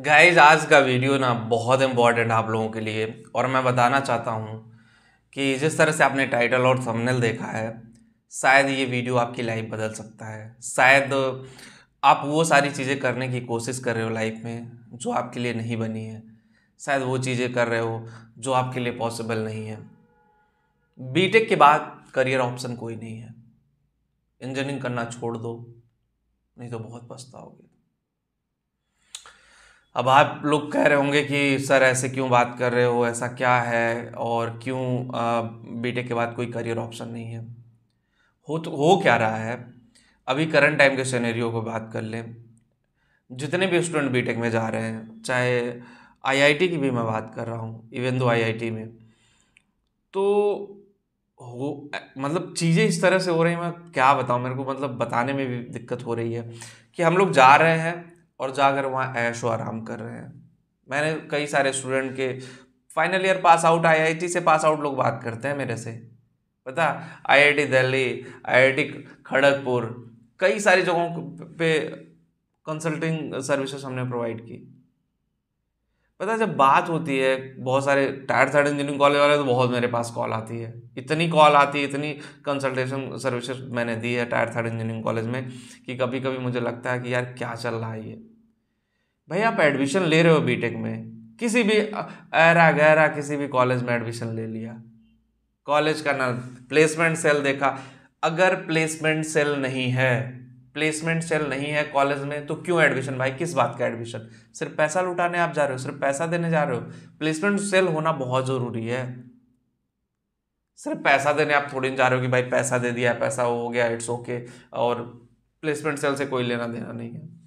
guys आज का video ना बहुत इम्पॉर्टेंट आप लोगों के लिए और मैं बताना चाहता हूँ कि जिस तरह से आपने टाइटल और थंबनेल देखा है शायद ये वीडियो आपकी लाइफ बदल सकता है शायद आप वो सारी चीज़ें करने की कोशिश कर रहे हो लाइफ में जो आपके लिए नहीं बनी है शायद वो चीज़ें कर रहे हो जो आपके लिए पॉसिबल नहीं है बीटेक के बाद करियर ऑप्शन कोई नहीं है इंजीनियरिंग करना छोड़ दो नहीं तो बहुत पछताओगे अब आप लोग कह रहे होंगे कि सर ऐसे क्यों बात कर रहे हो ऐसा क्या है और क्यों बेटे के बाद कोई करियर ऑप्शन नहीं है हो तो हो क्या रहा है अभी करंट टाइम के सिनेरियो को बात कर लें जितने भी स्टूडेंट बीटेक में जा रहे हैं चाहे आईआईटी की भी मैं बात कर रहा हूँ इवन दो आईआईटी में तो हो मतलब चीज़ें इस तरह से हो रही हैं मैं क्या बताऊँ मेरे को मतलब बताने में भी दिक्कत हो रही है कि हम लोग जा रहे हैं और जाकर वहाँ ऐश और आराम कर रहे हैं मैंने कई सारे स्टूडेंट के final year pass out IIT से पास आउट लोग बात करते हैं मेरे से पता आईआईटी दिल्ली आईआईटी खड़गपुर कई सारी जगहों पे कंसल्टिंग सर्विसेज हमने प्रोवाइड की पता जब बात होती है बहुत सारे टायर थर्ड इंजीनियरिंग कॉलेज वाले तो बहुत मेरे पास कॉल आती है इतनी कॉल आती है इतनी कंसल्टेशन सर्विसेज मैंने दी है टायर थर्ड इंजीनियरिंग कॉलेज में कि कभी कभी मुझे लगता है कि यार क्या चल रहा है ये भाई आप एडमिशन ले रहे हो बीटेक में किसी भी ऐरा गहरा किसी भी कॉलेज में एडमिशन ले लिया कॉलेज का नाम प्लेसमेंट सेल देखा अगर प्लेसमेंट सेल नहीं है प्लेसमेंट सेल नहीं है कॉलेज में तो क्यों एडमिशन भाई किस बात का एडमिशन सिर्फ पैसा लुटाने आप जा रहे हो सिर्फ पैसा देने जा रहे हो प्लेसमेंट सेल होना बहुत ज़रूरी है सिर्फ पैसा देने आप थोड़ी जा रहे हो कि भाई पैसा दे दिया पैसा हो गया इट्स ओके okay, और प्लेसमेंट सेल से कोई लेना देना नहीं है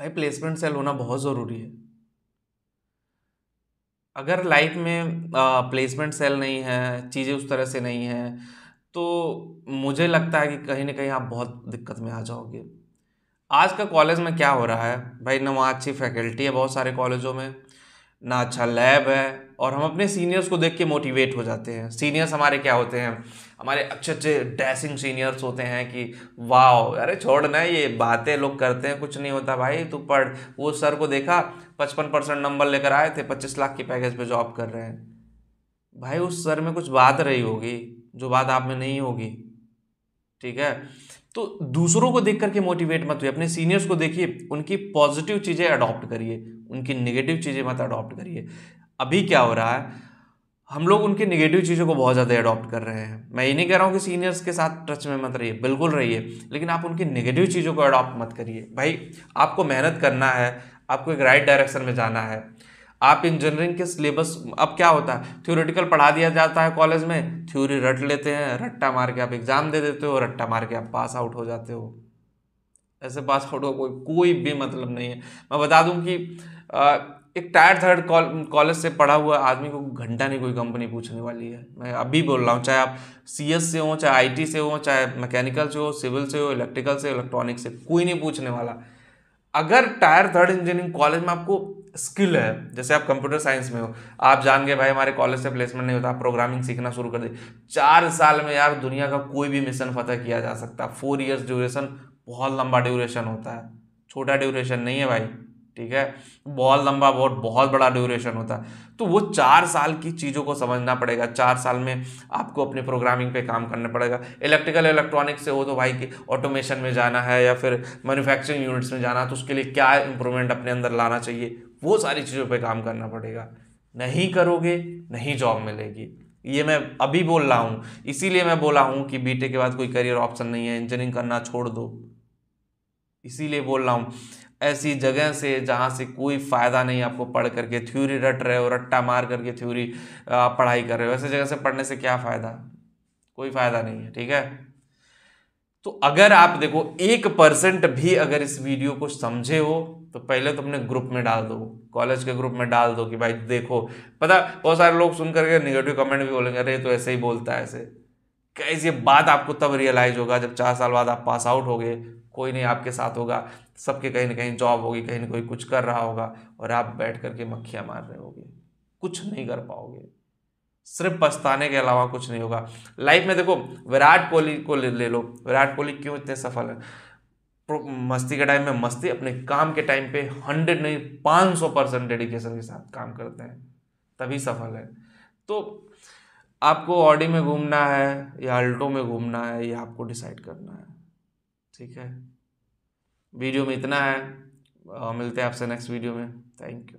भाई प्लेसमेंट सेल होना बहुत ज़रूरी है अगर लाइफ में प्लेसमेंट सेल नहीं है चीज़ें उस तरह से नहीं हैं तो मुझे लगता है कि कहीं ना कहीं आप बहुत दिक्कत में आ जाओगे आज का कॉलेज में क्या हो रहा है भाई ना वहाँ अच्छी फैकल्टी है बहुत सारे कॉलेजों में ना अच्छा लैब है और हम अपने सीनियर्स को देख के मोटिवेट हो जाते हैं सीनियर्स हमारे क्या होते हैं हमारे अच्छे अच्छे डैसिंग सीनियर्स होते हैं कि वाह अरे छोड़ ना ये बातें लोग करते हैं कुछ नहीं होता भाई तू पढ़ वो सर को देखा पचपन परसेंट नंबर लेकर आए थे पच्चीस लाख के पैकेज पे जॉब कर रहे हैं भाई उस सर में कुछ बात रही होगी जो बात आप में नहीं होगी ठीक है तो दूसरों को देख करके मोटिवेट मत हुए अपने सीनियर्स को देखिए उनकी पॉजिटिव चीज़ें अडॉप्ट करिए उनकी निगेटिव चीज़ें मत अडॉप्ट करिए अभी क्या हो रहा है हम लोग उनके निगेटिव चीज़ों को बहुत ज़्यादा अडॉप्ट कर रहे हैं मैं ये नहीं कह रहा हूँ कि सीनियर्स के साथ टच में मत रहिए बिल्कुल रहिए लेकिन आप उनकी निगेटिव चीज़ों को अडॉप्ट मत करिए भाई आपको मेहनत करना है आपको एक राइट डायरेक्शन में जाना है आप इंजीनियरिंग के सिलेबस अब क्या होता है थ्योरेटिकल पढ़ा दिया जाता है कॉलेज में थ्योरी रट लेते हैं रट्टा मार के आप एग्ज़ाम दे देते हो रट्टा मार के आप पास आउट हो जाते हो ऐसे पास आउट हो कोई कोई भी मतलब नहीं है मैं बता दूं कि आ, एक टायर थर्ड कॉलेज से पढ़ा हुआ आदमी को घंटा नहीं कोई कंपनी पूछने वाली है मैं अभी बोल रहा हूँ चाहे आप सी से हो चाहे आई से हो चाहे मैकेनिकल से हो सिविल से हो इलेक्ट्रिकल से इलेक्ट्रॉनिक से कोई नहीं पूछने वाला अगर टायर थर्ड इंजीनियरिंग कॉलेज में आपको स्किल है जैसे आप कंप्यूटर साइंस में हो आप जान गए भाई हमारे कॉलेज से प्लेसमेंट नहीं होता आप प्रोग्रामिंग सीखना शुरू कर दे चार साल में यार दुनिया का कोई भी मिशन फतेह किया जा सकता है फोर ईयर्स ड्यूरेशन बहुत लंबा ड्यूरेशन होता है छोटा ड्यूरेशन नहीं है भाई ठीक है बहुत लंबा बहुत बहुत बड़ा ड्यूरेशन होता है तो वो चार साल की चीज़ों को समझना पड़ेगा चार साल में आपको अपने प्रोग्रामिंग पे काम करना पड़ेगा इलेक्ट्रिकल इलेक्ट्रॉनिक्स से हो तो भाई की ऑटोमेशन में जाना है या फिर मैन्युफैक्चरिंग यूनिट्स में जाना है तो उसके लिए क्या इंप्रूवमेंट अपने अंदर लाना चाहिए वो सारी चीज़ों पर काम करना पड़ेगा नहीं करोगे नहीं जॉब मिलेगी ये मैं अभी बोल रहा हूँ इसीलिए मैं बोला हूँ कि बीटे के बाद कोई करियर ऑप्शन नहीं है इंजीनियरिंग करना छोड़ दो इसीलिए बोल रहा हूँ ऐसी जगह से जहाँ से कोई फ़ायदा नहीं आपको पढ़ करके थ्योरी रट रहे हो रट्टा मार करके थ्योरी पढ़ाई कर रहे हो ऐसी जगह से पढ़ने से क्या फ़ायदा कोई फ़ायदा नहीं है ठीक है तो अगर आप देखो एक परसेंट भी अगर इस वीडियो को समझे हो तो पहले तो अपने ग्रुप में डाल दो कॉलेज के ग्रुप में डाल दो कि भाई देखो पता बहुत सारे लोग सुन करके निगेटिव कमेंट भी बोलेंगे अरे तो ऐसे ही बोलता है ऐसे कैसे ये बात आपको तब रियलाइज होगा जब चार साल बाद आप पास आउट हो गए कोई नहीं आपके साथ होगा सबके कहीं ना कहीं जॉब होगी कहीं ना कहीं कुछ कर रहा होगा और आप बैठ करके मक्खियाँ मार रहे होगे कुछ नहीं कर पाओगे सिर्फ पछताने के अलावा कुछ नहीं होगा लाइफ में देखो विराट कोहली को ले लो विराट कोहली क्यों इतने सफल हैं मस्ती के टाइम में मस्ती अपने काम के टाइम पे हंड्रेड नहीं पाँच सौ परसेंट डेडिकेशन के साथ काम करते हैं तभी सफल है तो आपको ऑडी में घूमना है या अल्टो में घूमना है ये आपको डिसाइड करना है ठीक है वीडियो में इतना है मिलते हैं आपसे नेक्स्ट वीडियो में थैंक यू